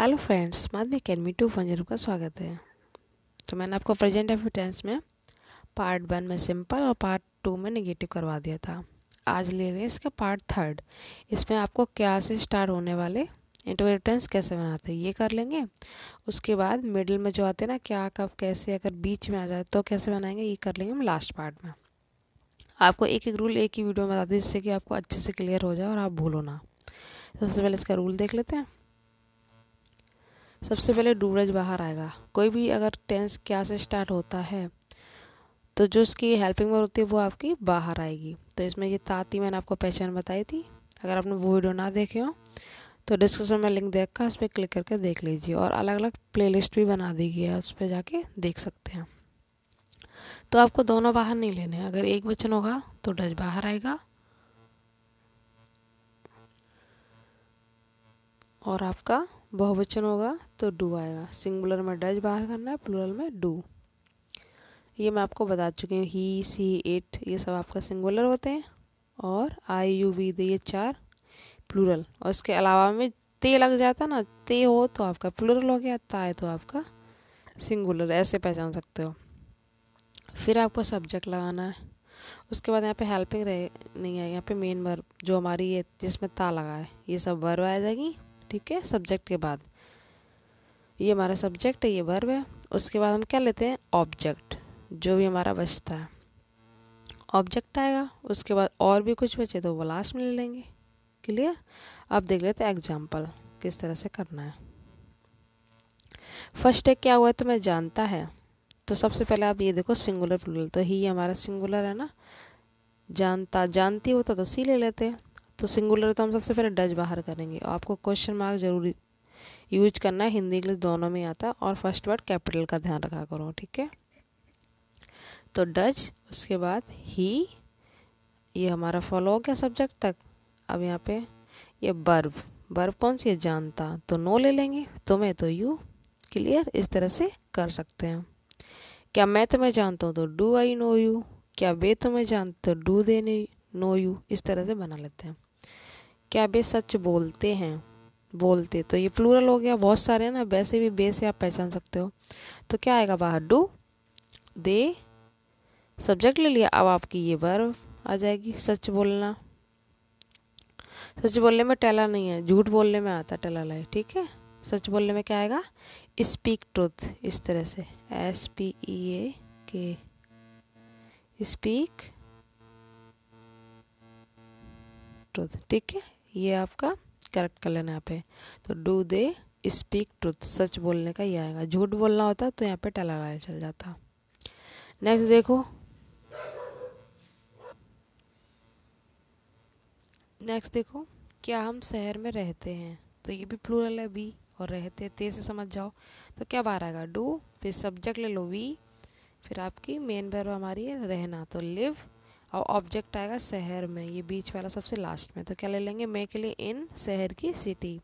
hello friends Madhavi academy to fun zero का स्वागत है तो मैंने आपको प्रेजेंट एफ टेंस में पार्ट वन में सिंपल और पार्ट टू में नेगेटिव करवा दिया था आज ले रहे हैं इसका पार्ट थर्ड इसमें आपको क्या से स्टार्ट होने वाले इंटरव्यू टेंस कैसे बनाते हैं ये कर लेंगे उसके बाद मिडिल में जो आते हैं ना क्या कब कैसे अगर बीच में आ जाए तो कैसे बनाएंगे ये कर लेंगे हम लास्ट पार्ट में आपको एक एक रूल एक ही वीडियो में बता दें जिससे कि आपको अच्छे से क्लियर हो जाए और आप भूलो ना सबसे पहले इसका रूल देख लेते हैं सबसे पहले डूरज बाहर आएगा कोई भी अगर टेंस क्या से स्टार्ट होता है तो जो उसकी हेल्पिंग वर्ब होती है वो आपकी बाहर आएगी तो इसमें ये ताती मैंने आपको पहचान बताई थी अगर आपने वो वीडियो ना देखे हो तो डिस्क्रिप्शन में लिंक दे रखा है उस पर क्लिक करके देख लीजिए और अलग अलग प्ले भी बना दी गई है उस पर जाके देख सकते हैं तो आपको दोनों बाहर नहीं लेने हैं अगर एक वचन होगा तो डज बाहर आएगा और आपका बहुवचन होगा तो डू आएगा सिंगुलर में डज बाहर करना है प्लूरल में डू ये मैं आपको बता चुकी हूँ ही सी इट ये सब आपका सिंगुलर होते हैं और आई यू वी दे ये चार प्लूरल और इसके अलावा में ते लग जाता ना ते हो तो आपका प्लूरल हो गया ताए तो आपका सिंगुलर ऐसे पहचान सकते हो फिर आपको सब्जेक्ट लगाना है उसके बाद यहाँ पे हेल्पिंग रहे नहीं है यहाँ पे मेन वर्ब जो हमारी ये जिसमें ता लगा है ये सब वर्ब आ जाएगी ठीक है सब्जेक्ट के बाद ये हमारा सब्जेक्ट है ये वर्ब है उसके बाद हम क्या लेते हैं ऑब्जेक्ट जो भी हमारा बचता है ऑब्जेक्ट आएगा उसके बाद और भी कुछ बचे तो वो लास्ट में ले लेंगे क्लियर अब देख लेते हैं एग्जाम्पल किस तरह से करना है फर्स्ट एक क्या हुआ है तो मैं जानता है तो सबसे पहले आप ये देखो सिंगुलर प्लूरल तो ही हमारा सिंगुलर है ना जानता जानती होता तो सी ले लेते हैं तो सिंगुलर तो हम सबसे पहले डज बाहर करेंगे आपको क्वेश्चन मार्क जरूरी यूज करना है हिंदी इंग्लिश दोनों में आता है और फर्स्ट वर्ड कैपिटल का ध्यान रखा करो ठीक है तो डज उसके बाद ही ये हमारा फॉलो हो गया सब्जेक्ट तक अब यहाँ पे ये बर्ब बर्ब कौन सी है जानता तो नो ले लेंगे तुम्हें तो यू क्लियर तो इस तरह से कर सकते हैं क्या मैं तुम्हें जानता हूँ तो डू आई नो यू क्या वे तुम्हें जानते हो डू दे नो यू इस तरह से बना लेते हैं क्या बे सच बोलते हैं बोलते तो ये प्लूरल हो गया बहुत सारे हैं ना वैसे भी बे से आप पहचान सकते हो तो क्या आएगा बाहर डू दे सब्जेक्ट ले लिया अब आपकी ये वर्ब आ जाएगी सच बोलना सच बोलने में टैला नहीं है झूठ बोलने में आता टेला लाई ठीक है सच बोलने में क्या आएगा स्पीक ट्रुथ इस तरह से एस पी ई ए के स्पीक ट्रुथ ठीक है ये आपका करेक्ट कर लेना यहाँ पे तो डू दे स्पीक ट्रूथ सच बोलने का ये आएगा झूठ बोलना होता तो यहाँ पे टला लाया चल जाता नेक्स्ट देखो नेक्स्ट देखो क्या हम शहर में रहते हैं तो ये भी प्लूरल है बी और रहते ते से समझ जाओ तो क्या बार आएगा डू फिर सब्जेक्ट ले लो वी फिर आपकी मेन वर्ब हमारी है रहना तो लिव और ऑब्जेक्ट आएगा शहर में ये बीच वाला सबसे लास्ट में तो क्या ले लेंगे मे के लिए इन शहर की सिटी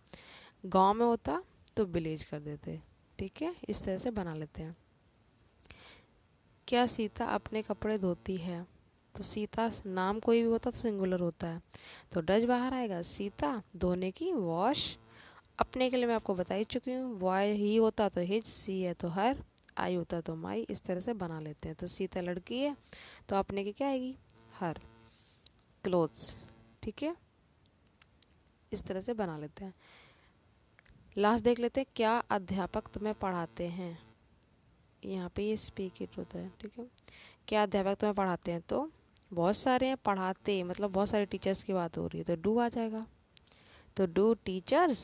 गांव में होता तो विलेज कर देते ठीक है इस तरह से बना लेते हैं क्या सीता अपने कपड़े धोती है तो सीता नाम कोई भी होता तो सिंगुलर होता है तो डज बाहर आएगा सीता धोने की वॉश अपने के लिए मैं आपको बता ही चुकी हूँ वॉय ही होता तो हिज सी है तो हर आई होता तो माई इस तरह से बना लेते हैं तो सीता लड़की है तो अपने की क्या आएगी हर क्लोथ्स ठीक है इस तरह से बना लेते हैं लास्ट देख लेते हैं क्या अध्यापक तुम्हें पढ़ाते हैं यहाँ पे ये स्पीक इट होता है ठीक है क्या अध्यापक तुम्हें पढ़ाते हैं तो बहुत सारे हैं पढ़ाते मतलब बहुत सारे टीचर्स की बात हो रही है तो डू आ जाएगा तो डू टीचर्स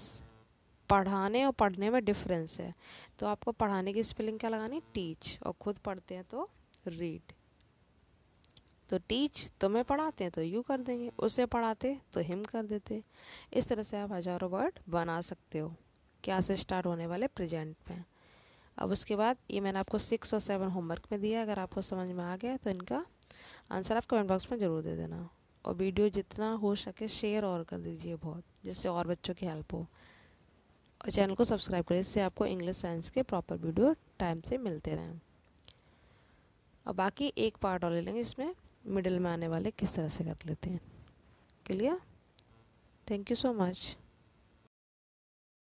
पढ़ाने और पढ़ने में डिफरेंस है तो आपको पढ़ाने की स्पेलिंग क्या लगानी टीच और खुद पढ़ते हैं तो रीड तो टीच तुम्हें तो पढ़ाते हैं तो यू कर देंगे उसे पढ़ाते तो हिम कर देते इस तरह से आप हज़ारों वर्ड बना सकते हो क्या से स्टार्ट होने वाले प्रेजेंट में अब उसके बाद ये मैंने आपको सिक्स और सेवन होमवर्क में दिया अगर आपको समझ में आ गया तो इनका आंसर आप कमेंट बॉक्स में ज़रूर दे देना और वीडियो जितना हो सके शेयर और कर दीजिए बहुत जिससे और बच्चों की हेल्प हो और चैनल को सब्सक्राइब करें इससे आपको इंग्लिश साइंस के प्रॉपर वीडियो टाइम से मिलते रहें और बाकी एक पार्ट और ले लेंगे इसमें मिडिल में आने वाले किस तरह से कर लेते हैं clear thank you so much